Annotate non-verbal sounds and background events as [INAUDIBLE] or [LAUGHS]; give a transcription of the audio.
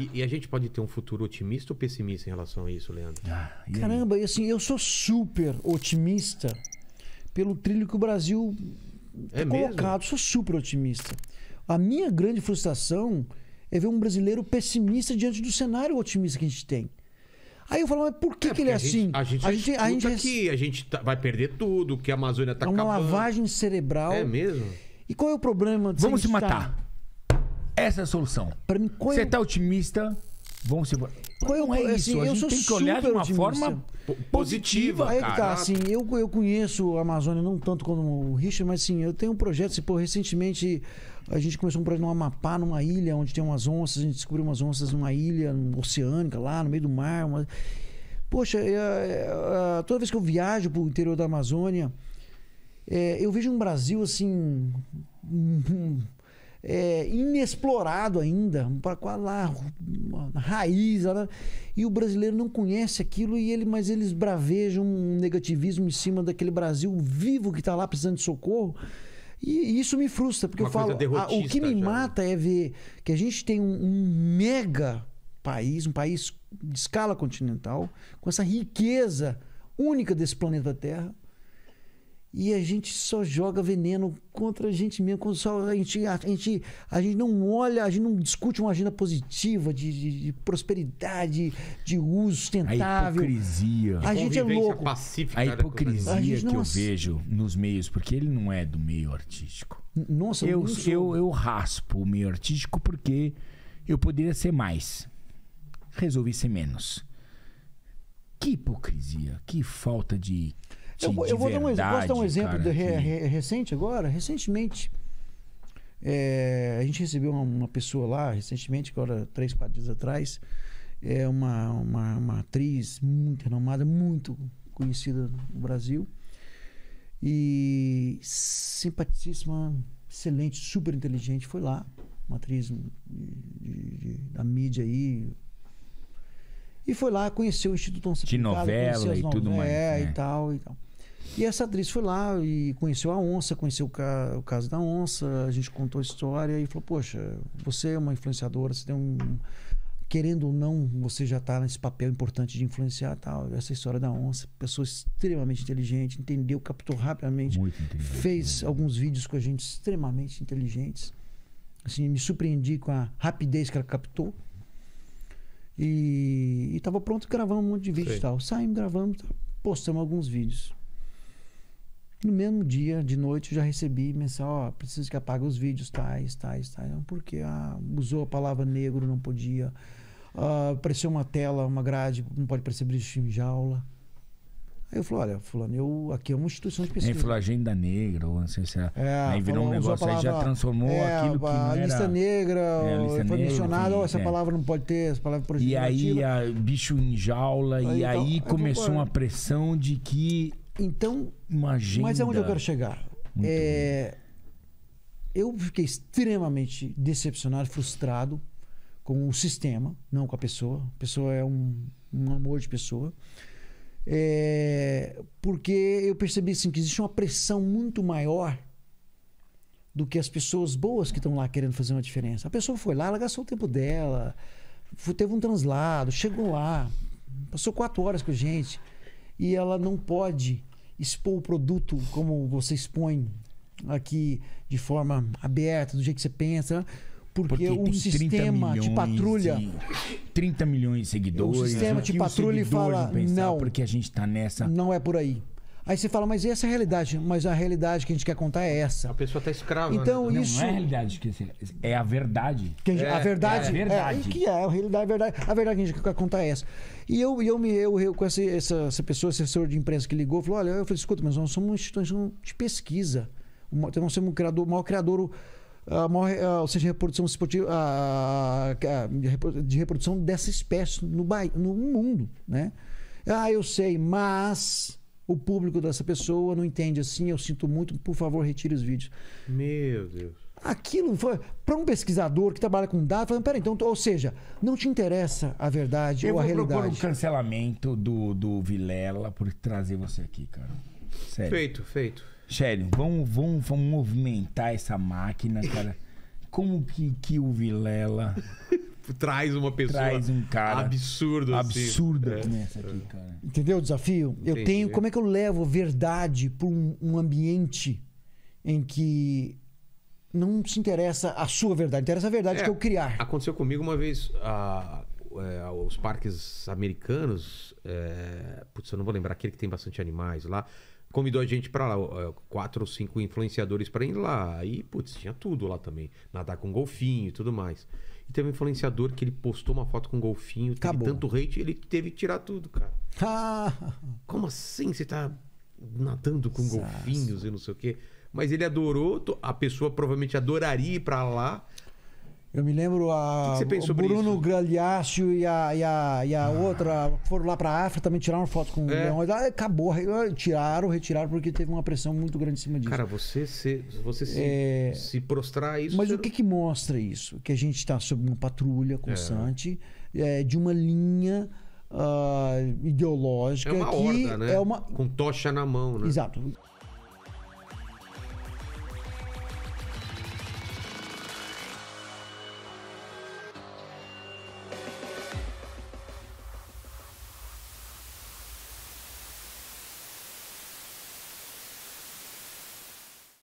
E, e, a gente pode ter um futuro otimista ou pessimista em relação a isso, Leandro? Ah, e Caramba, e assim, eu sou super otimista pelo trilho que o Brasil é tá colocado. Sou super otimista. A minha grande frustração é ver um brasileiro pessimista diante do cenário otimista que a gente tem. Aí eu falo, mas por que, é, que ele é a assim? Gente, a gente, a gente, a gente, aqui, a gente tá, vai perder tudo, que a Amazônia está acabando. É uma acabando. lavagem cerebral. É mesmo? E qual é o problema? De Vamos se matar. Tá essa é a solução. Para mim, qual é Você está otimista? Vamos se. Qual é não é, é assim, a gente tem que olhar de uma otimista. forma positiva, Aí é que tá, assim, eu, eu conheço a Amazônia não tanto como o Richard, mas sim, eu tenho um projeto, se assim, pô, recentemente a gente começou um projeto no Amapá, numa ilha onde tem umas onças, a gente descobriu umas onças numa ilha oceânica lá, no meio do mar, uma... Poxa, eu, é, toda vez que eu viajo para o interior da Amazônia, eu vejo um Brasil assim é, inexplorado ainda, para lá, raiz. Lá, e o brasileiro não conhece aquilo, e ele, mas eles bravejam um negativismo em cima daquele Brasil vivo que está lá precisando de socorro. E isso me frustra, porque Uma eu falo. A, o que me já. Né? mata é ver que a gente tem um, um mega país, um país de escala continental, com essa riqueza única desse planeta Terra e a gente só joga veneno contra a gente mesmo. Só a, gente, a, a, gente, a gente não olha, a gente não discute uma agenda positiva de, de, de prosperidade, de uso sustentável. A hipocrisia. A, gente é louco. A né, hipocrisia que não... eu vejo nos meios, porque ele não é do meio artístico. Nossa, eu, eu, eu raspo o meio artístico porque eu poderia ser mais. Resolvi ser menos. Que hipocrisia, que falta de eu, eu vou dar um, posso dar um exemplo cara, de, re, re, recente agora? Recentemente, é, a gente recebeu uma, uma, pessoa lá, recentemente, agora três, quatro dias atrás, é uma, uma, uma atriz muito renomada, muito conhecida no Brasil e simpaticíssima, excelente, super inteligente, foi lá, uma atriz de, de, de, da mídia aí. E foi lá, conheceu o Instituto Antônio De novela e tudo mais. É, né? e tal, e tal. E essa atriz foi lá e conheceu a onça, conheceu o, ca o caso da onça, a gente contou a história e falou: Poxa, você é uma influenciadora, você tem um. Querendo ou não, você já está nesse papel importante de influenciar tal. Essa história da onça, pessoa extremamente inteligente, entendeu, captou rapidamente, fez né? alguns vídeos com a gente extremamente inteligentes. Assim, me surpreendi com a rapidez que ela captou. E estava pronto, gravamos um monte de vídeo e tal. Saímos, gravamos, postamos alguns vídeos. No mesmo dia, de noite, eu já recebi mensagem, ó, oh, preciso que apague os vídeos, tais, tais, tais. Porque ah, usou a palavra negro, não podia. Ah, apareceu uma tela, uma grade, não pode aparecer bicho em jaula. Aí eu falei, olha, fulano, eu, aqui é uma instituição de pesquisa. Aí falou agenda negra, ou não sei se é. é aí virou falou, um negócio, palavra, aí já transformou é, aquilo a, não era... lista negra, é, a lista foi mencionado, essa é. palavra não pode ter, essa palavra por é E aí, a, bicho em jaula, aí, e aí então, começou uma pressão de que então. Mas é onde eu quero chegar. É, eu fiquei extremamente decepcionado, frustrado com o sistema, não com a pessoa. A pessoa é um, um amor de pessoa. É, porque eu percebi assim, que existe uma pressão muito maior do que as pessoas boas que estão lá querendo fazer uma diferença. A pessoa foi lá, ela gastou o tempo dela, teve um translado, chegou lá, passou quatro horas com a gente e ela não pode expor o produto como você expõe aqui de forma aberta, do jeito que você pensa. Né? Porque, porque o sistema te patrulha. De 30 milhões de seguidores. O sistema te né? patrulha e fala: não. Porque a gente está nessa. Não é por aí. Aí você fala, mas essa é a realidade. Mas a realidade que a gente quer contar é essa. A pessoa está escrava. Né? Então né? isso. Não, não é a realidade, que é a verdade. Que a, gente, é, é, a verdade. É a verdade. É, que é, a realidade, a verdade. A verdade que a gente quer contar é essa. E eu, eu me eu, eu com essa, essa, essa pessoa, esse assessor de imprensa que ligou, falou: olha, eu falei, escuta, mas nós somos uma instituição de pesquisa. nós somos um criador, o maior criador. A maior, ou seja, reprodução esportiva, a, a, de reprodução dessa espécie no, no mundo. Né? Ah, eu sei, mas o público dessa pessoa não entende assim, eu sinto muito, por favor, retire os vídeos. Meu Deus. Aquilo foi para um pesquisador que trabalha com dados, falando, pera, então, ou seja, não te interessa a verdade eu ou a realidade. Eu vou propor um cancelamento do, do Vilela por trazer você aqui, cara. Sério. Feito, feito. Sério, vamos, vamos, vamos movimentar essa máquina, cara. Como que, que o Vilela [LAUGHS] traz uma pessoa traz um cara absurdo, absurdo assim. absurdo é. nessa aqui, é. cara. Entendeu o desafio? Entendi. Eu tenho. Como é que eu levo verdade para um, um, ambiente em que não se interessa a sua verdade, interessa a verdade é, que eu criar. Aconteceu comigo uma vez. A, é, os parques americanos. É, putz, eu não vou lembrar, aquele que tem bastante animais lá convidou a gente para lá, é, quatro ou cinco influenciadores para ir lá. Aí, putz, tinha tudo lá também. Nadar com golfinho e tudo mais. E teve um influenciador que ele postou uma foto com golfinho, Acabou. tanto hate, ele teve que tirar tudo, cara. [LAUGHS] Como assim? Você tá nadando com golfinhos e não sei o quê? Mas ele adorou, a pessoa provavelmente adoraria ir pra lá, eu me lembro a que que o Bruno Gagliaccio e a, e a, e a ah. outra foram lá para a África também tiraram foto com é. leões. Ah, acabou, ah, tiraram, retiraram porque teve uma pressão muito grande em cima disso. Cara, você se, você se, é... se prostrar isso. Mas o que, que mostra isso? Que a gente está sob uma patrulha é. constante é. de uma linha uh, ideológica é uma que horda, né? é uma com tocha na mão, né? Exato.